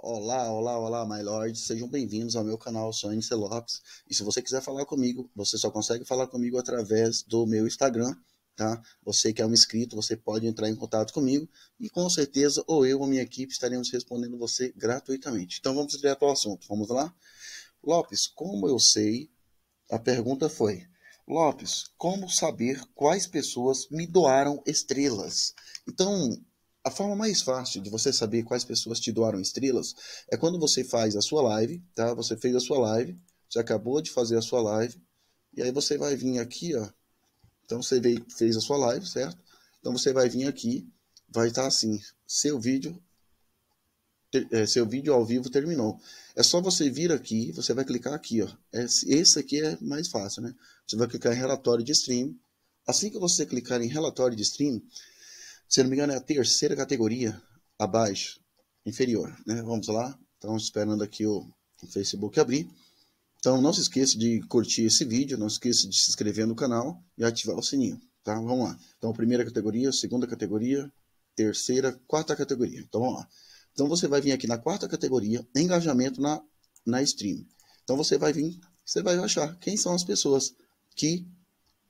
Olá, olá, olá, my lord. Sejam bem-vindos ao meu canal Sou NC Lopes. E se você quiser falar comigo, você só consegue falar comigo através do meu Instagram, tá? Você que é um inscrito, você pode entrar em contato comigo e com certeza ou eu ou minha equipe estaremos respondendo você gratuitamente. Então vamos direto ao assunto. Vamos lá? Lopes, como eu sei? A pergunta foi: Lopes, como saber quais pessoas me doaram estrelas? Então, a forma mais fácil de você saber quais pessoas te doaram estrelas é quando você faz a sua live, tá? Você fez a sua live, você acabou de fazer a sua live, e aí você vai vir aqui, ó. Então você veio, fez a sua live, certo? Então você vai vir aqui, vai estar tá assim, seu vídeo é, seu vídeo ao vivo terminou. É só você vir aqui, você vai clicar aqui, ó. É, esse aqui é mais fácil, né? Você vai clicar em relatório de stream. Assim que você clicar em relatório de stream, se não me engano, é a terceira categoria abaixo, inferior. Né? Vamos lá. Então, esperando aqui o Facebook abrir. Então, não se esqueça de curtir esse vídeo, não se esqueça de se inscrever no canal e ativar o sininho. Tá? Vamos lá. Então, primeira categoria, segunda categoria, terceira, quarta categoria. Então, vamos lá. Então, você vai vir aqui na quarta categoria, engajamento na, na stream. Então, você vai vir, você vai achar quem são as pessoas que,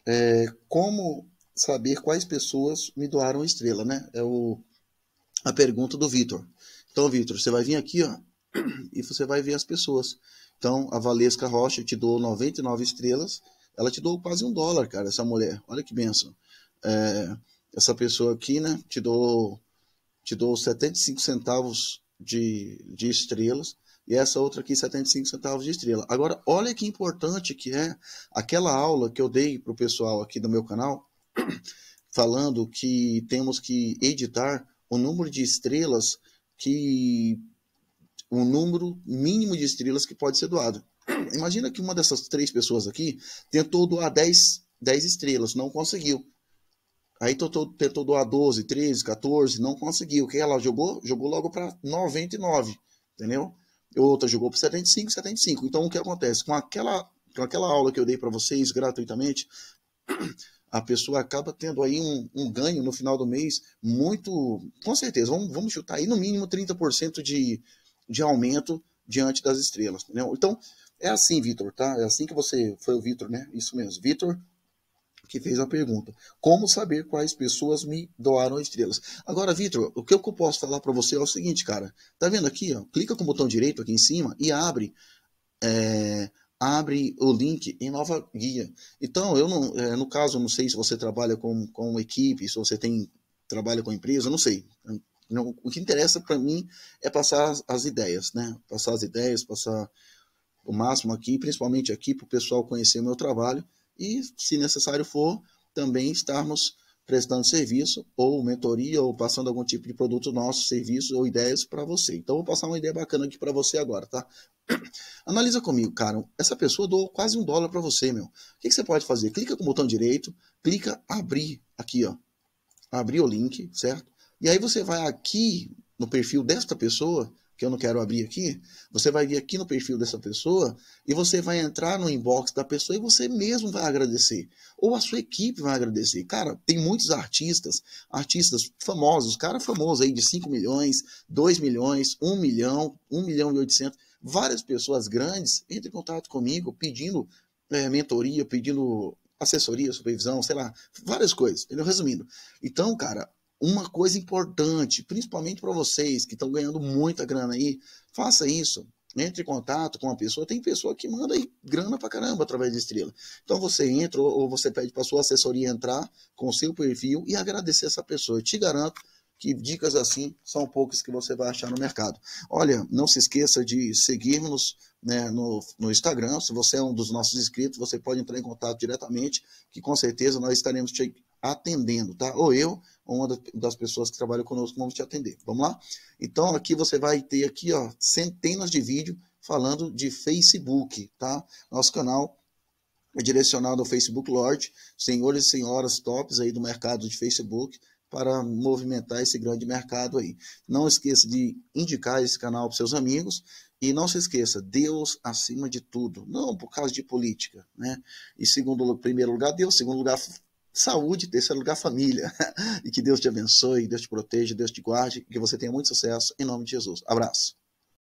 é, como saber quais pessoas me doaram estrela, né? É o, a pergunta do Vitor. Então, Vitor, você vai vir aqui ó, e você vai ver as pessoas. Então, a Valesca Rocha te doou 99 estrelas. Ela te doou quase um dólar, cara, essa mulher. Olha que benção. É, essa pessoa aqui, né? Te doou, te doou 75 centavos de, de estrelas. E essa outra aqui, 75 centavos de estrela. Agora, olha que importante que é aquela aula que eu dei para o pessoal aqui do meu canal falando que temos que editar o número de estrelas que o número mínimo de estrelas que pode ser doado. Imagina que uma dessas três pessoas aqui tentou doar 10, 10 estrelas, não conseguiu. Aí tentou, tentou doar 12, 13, 14, não conseguiu. O que ela jogou? Jogou logo para 99, entendeu? Outra jogou para 75, 75. Então o que acontece? Com aquela, com aquela aula que eu dei para vocês gratuitamente, a pessoa acaba tendo aí um, um, ganho no final do mês muito, com certeza, vamos, vamos chutar aí no mínimo 30% de, de aumento diante das estrelas, entendeu? Então, é assim, Vitor, tá? É assim que você, foi o Vitor, né? Isso mesmo, Vitor que fez a pergunta. Como saber quais pessoas me doaram estrelas? Agora, Vitor, o que eu posso falar para você é o seguinte, cara. Tá vendo aqui, ó? Clica com o botão direito aqui em cima e abre... É abre o link em nova guia. Então, eu não, é, no caso, eu não sei se você trabalha com, com equipe, se você tem trabalha com empresa, não sei. Não, o que interessa para mim é passar as ideias, né? Passar as ideias, passar o máximo aqui, principalmente aqui, para o pessoal conhecer o meu trabalho e, se necessário for, também estarmos prestando serviço, ou mentoria, ou passando algum tipo de produto nosso, serviço ou ideias para você. Então, vou passar uma ideia bacana aqui para você agora, tá? Analisa comigo, cara. Essa pessoa doou quase um dólar para você, meu. O que, que, você pode fazer? Clica com o botão direito, clica abrir aqui, ó. Abrir o link, certo? E aí você vai aqui no perfil desta pessoa que eu não quero abrir aqui, você vai vir aqui no perfil dessa pessoa e você vai entrar no inbox da pessoa e você mesmo vai agradecer. Ou a sua equipe vai agradecer. Cara, tem muitos artistas, artistas famosos, cara famoso aí de 5 milhões, 2 milhões, 1 milhão, 1 milhão e 800. Várias pessoas grandes entram em contato comigo pedindo é, mentoria, pedindo assessoria, supervisão, sei lá, várias coisas. Entendeu? Resumindo. Então, cara, uma coisa importante, principalmente para vocês que estão ganhando muita grana aí, faça isso. Entre em contato com uma pessoa. Tem pessoa que manda aí grana pra caramba através de estrela. Então você entra ou você pede para sua assessoria entrar com o seu perfil e agradecer essa pessoa. Eu te garanto que dicas assim são poucas que você vai achar no mercado. Olha, não se esqueça de seguir-nos né, no, no, Instagram. Se você é um dos nossos inscritos, você pode entrar em contato diretamente, que com certeza nós estaremos te atendendo, tá? Ou eu, uma das pessoas que trabalham conosco vamos te atender. Vamos lá? Então aqui você vai ter aqui ó, centenas de vídeos falando de Facebook, tá? Nosso canal é direcionado ao Facebook Lord, senhores e senhoras tops aí do mercado de Facebook para movimentar esse grande mercado aí. Não esqueça de indicar esse canal para seus amigos e não se esqueça, Deus acima de tudo, não por causa de política, né? E segundo primeiro lugar Deus, segundo lugar saúde, terceiro lugar, família. E que Deus te abençoe, Deus te proteja, Deus te guarde, que você tenha muito sucesso. Em nome de Jesus. Abraço.